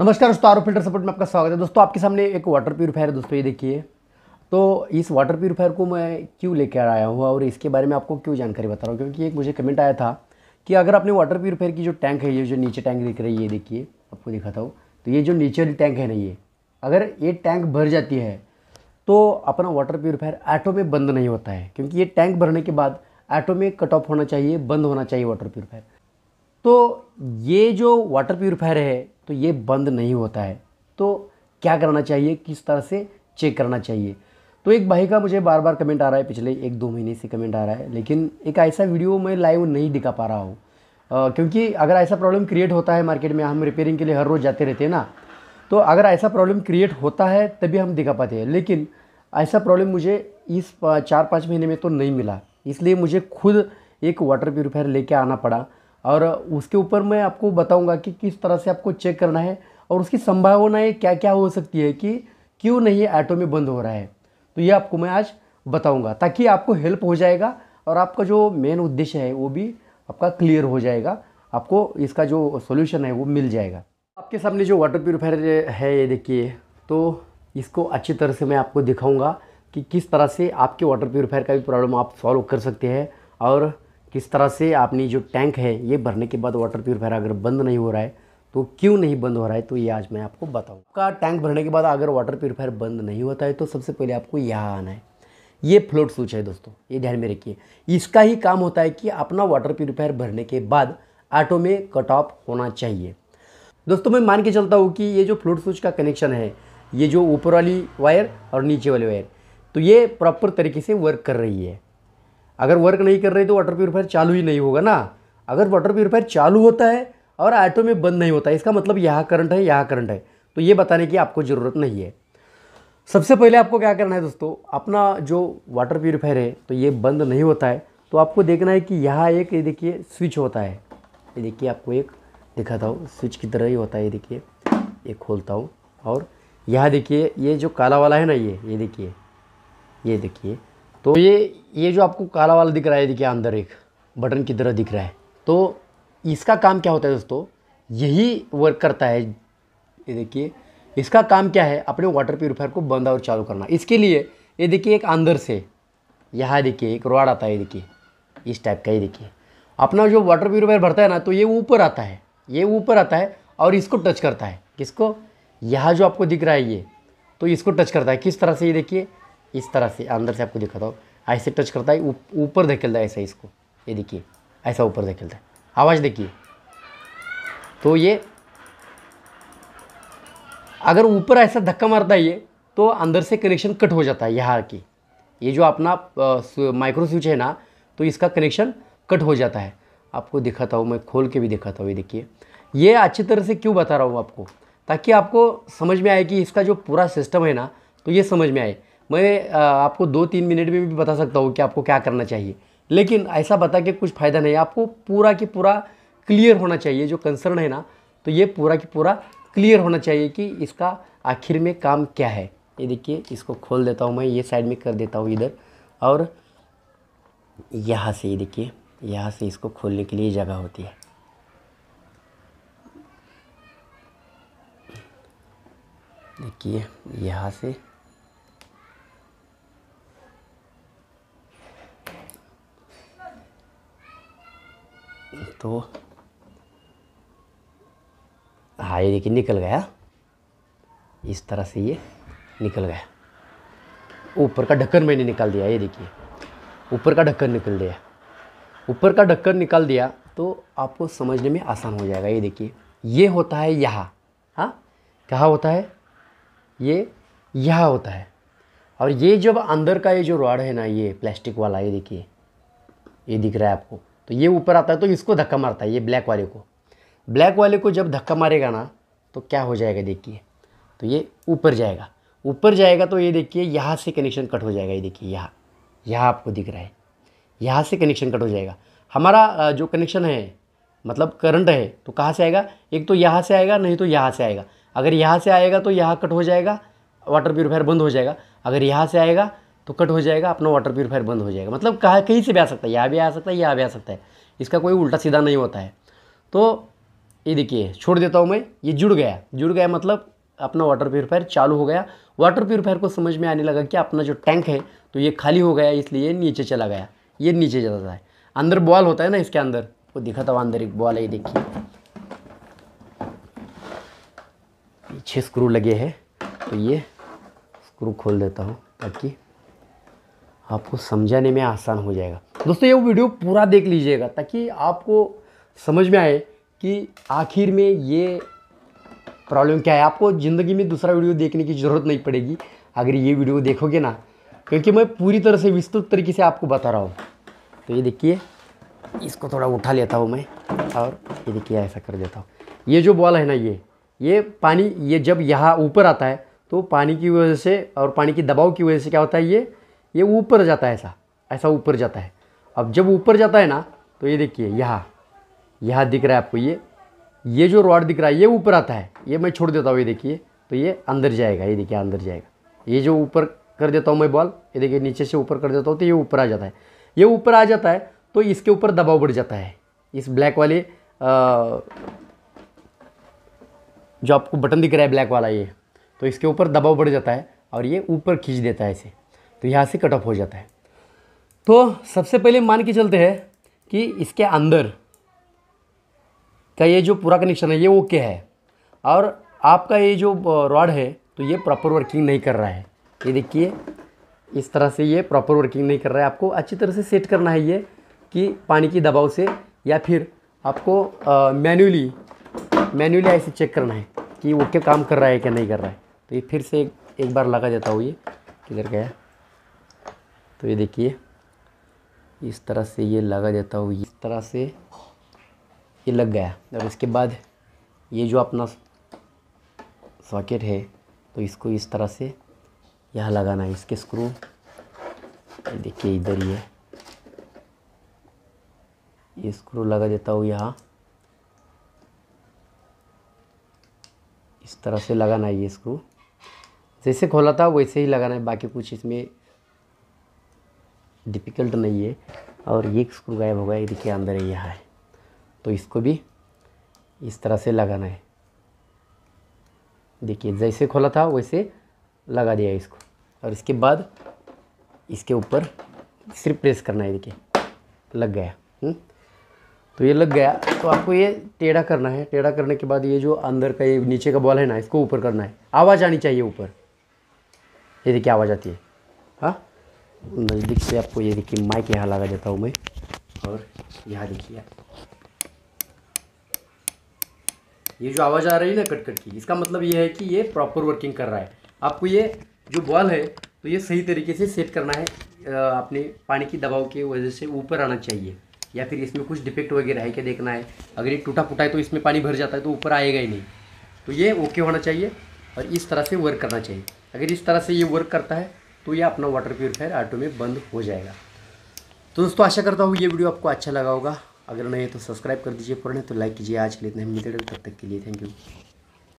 नमस्कार दोस्तों आरो फिल्टर सपोर्ट में आपका स्वागत है दोस्तों आपके सामने एक वाटर प्यूरीफायर है दोस्तों ये देखिए तो इस वाटर प्यूरीफायर को मैं क्यों लेकर आया हूँ और इसके बारे में आपको क्यों जानकारी बता रहा हूँ क्योंकि एक मुझे कमेंट आया था कि अगर आपने वाटर प्यूरीफायर की जो टैंक है ये जो नीचे टैंक दिख रही है ये देखिए आपको दिखाता हूँ तो ये जो नीचे टैंक है ना ये अगर ये टैंक भर जाती है तो अपना वाटर प्यूरीफायर ऐटो में बंद नहीं होता है क्योंकि ये टैंक भरने के बाद ऐटो में कट ऑफ होना चाहिए बंद होना चाहिए वाटर प्यूरीफायर तो ये जो वाटर प्यूरीफायर है तो ये बंद नहीं होता है तो क्या करना चाहिए किस तरह से चेक करना चाहिए तो एक भाई का मुझे बार बार कमेंट आ रहा है पिछले एक दो महीने से कमेंट आ रहा है लेकिन एक ऐसा वीडियो मैं लाइव नहीं दिखा पा रहा हूँ क्योंकि अगर ऐसा प्रॉब्लम क्रिएट होता है मार्केट में हम रिपेयरिंग के लिए हर रोज़ जाते रहते हैं ना तो अगर ऐसा प्रॉब्लम क्रिएट होता है तभी हम दिखा पाते हैं लेकिन ऐसा प्रॉब्लम मुझे इस चार पाँच महीने में तो नहीं मिला इसलिए मुझे खुद एक वाटर प्योरीफायर लेके आना पड़ा और उसके ऊपर मैं आपको बताऊंगा कि किस तरह से आपको चेक करना है और उसकी संभावनाएँ क्या क्या हो सकती है कि क्यों नहीं ऑटो में बंद हो रहा है तो ये आपको मैं आज बताऊंगा ताकि आपको हेल्प हो जाएगा और आपका जो मेन उद्देश्य है वो भी आपका क्लियर हो जाएगा आपको इसका जो सोल्यूशन है वो मिल जाएगा आपके सामने जो वाटर प्योरीफायर है ये देखिए तो इसको अच्छी तरह से मैं आपको दिखाऊंगा कि किस तरह से आपके वाटर प्योरीफायर का भी प्रॉब्लम आप सॉल्व कर सकते हैं और किस तरह से आपने जो टैंक है ये भरने के बाद वाटर प्योरीफायर अगर बंद नहीं हो रहा है तो क्यों नहीं बंद हो रहा है तो ये आज मैं आपको बताऊँ आपका टैंक भरने के बाद अगर वाटर प्योरीफायर बंद नहीं होता है तो सबसे पहले आपको यहाँ आना है ये फ्लोट स्विच है दोस्तों ये ध्यान में रखिए इसका ही काम होता है कि अपना वाटर प्योरीफायर भरने के बाद ऑटो में कट ऑफ होना चाहिए दोस्तों मैं मान के चलता हूँ कि ये जो फ्लोट स्विच का कनेक्शन है ये जो ऊपर वाली वायर और नीचे वाली वायर तो ये प्रॉपर तरीके से वर्क कर रही है अगर वर्क नहीं कर रही तो वाटर प्योरीफायर चालू ही नहीं होगा ना अगर वाटर प्योरीफायर चालू होता है और ऑटो में बंद नहीं होता है इसका मतलब यहाँ करंट है यहाँ करंट है तो ये बताने की आपको ज़रूरत नहीं है सबसे पहले आपको क्या करना है दोस्तों अपना जो वाटर प्योरीफायर है तो ये बंद नहीं होता है तो आपको देखना है कि यहाँ एक ये देखिए स्विच होता है ये देखिए आपको एक दिखाता हूँ स्विच की तरह ही होता है ये देखिए ये खोलता हूँ और यहाँ देखिए ये जो काला वाला है ना ये ये देखिए ये देखिए तो ये ये जो आपको काला वाला दिख रहा है देखिए अंदर एक बटन की तरह दिख रहा है तो इसका काम क्या होता है दोस्तों यही वर्क करता है ये देखिए इसका काम क्या है अपने वाटर प्योरीफायर को बंद और चालू करना इसके लिए ये देखिए एक अंदर से यहाँ देखिए एक रॉड आता है देखिए इस टाइप का ये देखिए अपना जो वाटर प्योरीफायर भरता है ना तो ये ऊपर आता है ये ऊपर आता है और इसको टच करता है किसको यहाँ जो आपको दिख रहा है ये तो इसको टच करता है किस तरह से ये देखिए इस तरह से अंदर से आपको दिखाता हूँ ऐसे टच करता है ऊपर धकेलता है ऐसा इसको ये देखिए ऐसा ऊपर धकेलता है आवाज़ देखिए तो ये अगर ऊपर ऐसा धक्का मारता है ये तो अंदर से कनेक्शन कट हो जाता है यहाँ की ये जो अपना माइक्रो स्विच है ना तो इसका कनेक्शन कट हो जाता है आपको दिखाता हूँ मैं खोल के भी दिखाता हूँ ये देखिए ये अच्छी तरह से क्यों बता रहा हूँ आपको ताकि आपको समझ में आए कि इसका जो पूरा सिस्टम है ना तो ये समझ में आए मैं आपको दो तीन मिनट में भी बता सकता हूँ कि आपको क्या करना चाहिए लेकिन ऐसा बता के कुछ फ़ायदा नहीं आपको पूरा की पूरा क्लियर होना चाहिए जो कंसर्न है ना तो ये पूरा की पूरा क्लियर होना चाहिए कि इसका आखिर में काम क्या है ये देखिए इसको खोल देता हूँ मैं ये साइड में कर देता हूँ इधर और यहाँ से ये देखिए यहाँ से इसको खोलने के लिए जगह होती है देखिए यहाँ से तो हाँ ये देखिए निकल गया इस तरह से ये निकल गया ऊपर का ढक्कन मैंने निकाल दिया ये देखिए ऊपर का ढक्कन निकल दिया ऊपर का ढक्कन निकाल दिया तो आपको समझने में आसान हो जाएगा ये देखिए ये होता है यहाँ हाँ कहाँ होता है ये यहाँ होता है और ये जब अंदर का ये जो रॉड है ना ये प्लास्टिक वाला ये देखिए ये दिख रहा है आपको तो ये ऊपर आता है तो इसको धक्का मारता है ये ब्लैक वाले को ब्लैक वाले को जब धक्का मारेगा ना तो क्या हो जाएगा देखिए तो ये ऊपर जाएगा ऊपर जाएगा तो ये देखिए यहाँ से कनेक्शन कट हो जाएगा ये देखिए यहाँ यहाँ आपको दिख रहा है यहाँ से कनेक्शन कट हो जाएगा हमारा जो कनेक्शन है मतलब करंट है तो कहाँ से आएगा एक तो यहाँ से आएगा नहीं तो यहाँ से आएगा अगर यहाँ से आएगा तो यहाँ कट हो जाएगा वाटर प्योरीफायर बंद हो जाएगा अगर यहाँ से आएगा तो कट हो जाएगा अपना वाटर प्योरीफायर बंद हो जाएगा मतलब कहा कहीं से भी आ सकता है यहाँ भी आ सकता है यहाँ भी आ सकता है इसका कोई उल्टा सीधा नहीं होता है तो ये देखिए छोड़ देता हूँ मैं ये जुड़ गया जुड़ गया मतलब अपना वाटर प्योरीफायर चालू हो गया वाटर प्योरीफायर को समझ में आने लगा कि अपना जो टैंक है तो ये खाली हो गया इसलिए नीचे चला गया ये नीचे जाता है अंदर बॉल होता है ना इसके अंदर वो दिखा था अंदर एक बॉल है ये देखिए पीछे स्क्रू लगे हैं तो ये स्क्रू खोल देता हूँ ताकि आपको समझाने में आसान हो जाएगा दोस्तों ये वीडियो पूरा देख लीजिएगा ताकि आपको समझ में आए कि आखिर में ये प्रॉब्लम क्या है आपको ज़िंदगी में दूसरा वीडियो देखने की ज़रूरत नहीं पड़ेगी अगर ये वीडियो देखोगे ना क्योंकि मैं पूरी तरह से विस्तृत तरीके से आपको बता रहा हूँ तो ये देखिए इसको थोड़ा उठा लेता हूँ मैं और ये देखिए ऐसा कर देता हूँ ये जो बॉल है ना ये ये पानी ये जब यहाँ ऊपर आता है तो पानी की वजह से और पानी की दबाव की वजह से क्या होता है ये ये ऊपर जाता है ऐसा ऐसा ऊपर जाता है अब जब ऊपर जाता है ना तो ये देखिए यहाँ यहाँ दिख रहा है आपको ये ये जो रॉड दिख रहा है ये ऊपर आता है ये मैं छोड़ देता हूँ ये देखिए तो ये अंदर जाएगा ये देखिए अंदर जाएगा ये जो ऊपर कर देता हूँ मैं बॉल ये देखिए नीचे से ऊपर कर देता हूँ तो ये ऊपर आ जाता है ये ऊपर आ जाता है तो इसके ऊपर दबाव बढ़ जाता है इस ब्लैक वाले जो आपको बटन दिख रहा है ब्लैक वाला ये तो इसके ऊपर दबाव बढ़ जाता है और ये ऊपर खींच देता है इसे तो यहाँ से कट ऑफ हो जाता है तो सबसे पहले मान के चलते हैं कि इसके अंदर का ये जो पूरा कनेक्शन है ये ओके है और आपका ये जो रॉड है तो ये प्रॉपर वर्किंग नहीं कर रहा है ये देखिए इस तरह से ये प्रॉपर वर्किंग नहीं कर रहा है आपको अच्छी तरह से सेट करना है ये कि पानी की दबाव से या फिर आपको मैन्युअली मैन्युअली ऐसे चेक करना है कि ओके काम कर रहा है क्या नहीं कर रहा है तो ये फिर से एक, एक बार लगा देता हूँ ये किधर गया तो ये देखिए इस तरह से ये लगा देता हूँ इस तरह से ये लग गया और इसके बाद ये जो अपना सॉकेट है तो इसको इस तरह से यहाँ लगाना है इसके स्क्रू देखिए इधर ये ये स्क्रू लगा देता हूँ यहाँ इस तरह से लगाना है ये स्क्रू जैसे खोला था वैसे ही लगाना है बाकी कुछ इसमें डिफ़िकल्ट नहीं है और ये स्क्रू गायब हो गया देखिए अंदर यहाँ है तो इसको भी इस तरह से लगाना है देखिए जैसे खोला था वैसे लगा दिया इसको और इसके बाद इसके ऊपर सिर्फ प्रेस करना है देखिए लग गया हुँ? हम्म। तो ये लग गया तो आपको ये टेढ़ा करना है टेढ़ा करने के बाद ये जो अंदर का ये नीचे का बॉल है ना इसको ऊपर करना है आवाज़ आनी चाहिए ऊपर ये देखिए आवाज़ आती है हाँ नज़दीक से आपको ये देखिए माइक यहाँ लगा देता हूँ मैं और यहाँ देखिए आप ये जो आवाज़ आ रही है ना कट कट की इसका मतलब ये है कि ये प्रॉपर वर्किंग कर रहा है आपको ये जो बॉल है तो ये सही तरीके से सेट करना है अपने पानी की दबाव की वजह से ऊपर आना चाहिए या फिर इसमें कुछ डिफेक्ट वगैरह है क्या देखना है अगर ये टूटा फूटा है तो इसमें पानी भर जाता है तो ऊपर आएगा ही नहीं तो ये ओके होना चाहिए और इस तरह से वर्क करना चाहिए अगर इस तरह से ये वर्क करता है तो ये अपना वाटर प्योरीफायर ऑटो में बंद हो जाएगा तो दोस्तों आशा करता हूँ ये वीडियो आपको अच्छा लगा होगा अगर नहीं है तो सब्सक्राइब कर दीजिए पुराने तो लाइक कीजिए आज के लिए इतने मिलते तब तक के लिए थैंक यू